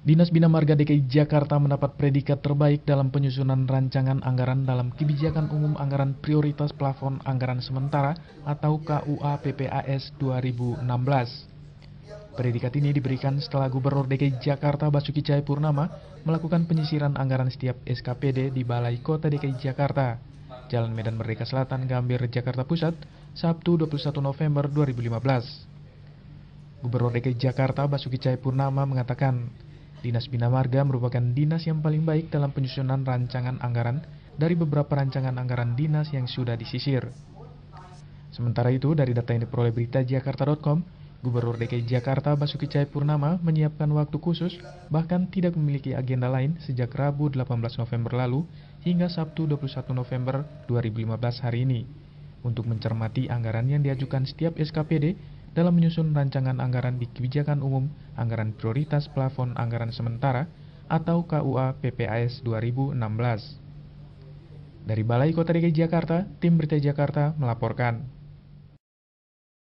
Dinas Bina Marga DKI Jakarta mendapat predikat terbaik dalam penyusunan rancangan anggaran dalam kebijakan umum anggaran prioritas plafon anggaran sementara atau KUA PPAS 2016. Predikat ini diberikan setelah Gubernur DKI Jakarta Basuki Cahayapurnama melakukan penyisiran anggaran setiap SKPD di Balai Kota DKI Jakarta, Jalan Medan Merdeka Selatan, Gambir, Jakarta Pusat, Sabtu 21 November 2015. Gubernur DKI Jakarta Basuki Cahayapurnama mengatakan, Dinas Bina Marga merupakan dinas yang paling baik dalam penyusunan rancangan anggaran dari beberapa rancangan anggaran dinas yang sudah disisir. Sementara itu, dari data yang diperoleh berita jakarta.com, Gubernur DKI Jakarta Basuki Cahayapurnama menyiapkan waktu khusus, bahkan tidak memiliki agenda lain sejak Rabu 18 November lalu hingga Sabtu 21 November 2015 hari ini untuk mencermati anggaran yang diajukan setiap SKPD dalam menyusun rancangan anggaran di kebijakan umum anggaran prioritas plafon anggaran sementara atau KUA PPAS 2016. Dari Balai Kota DKI Jakarta, Tim Berita Jakarta melaporkan.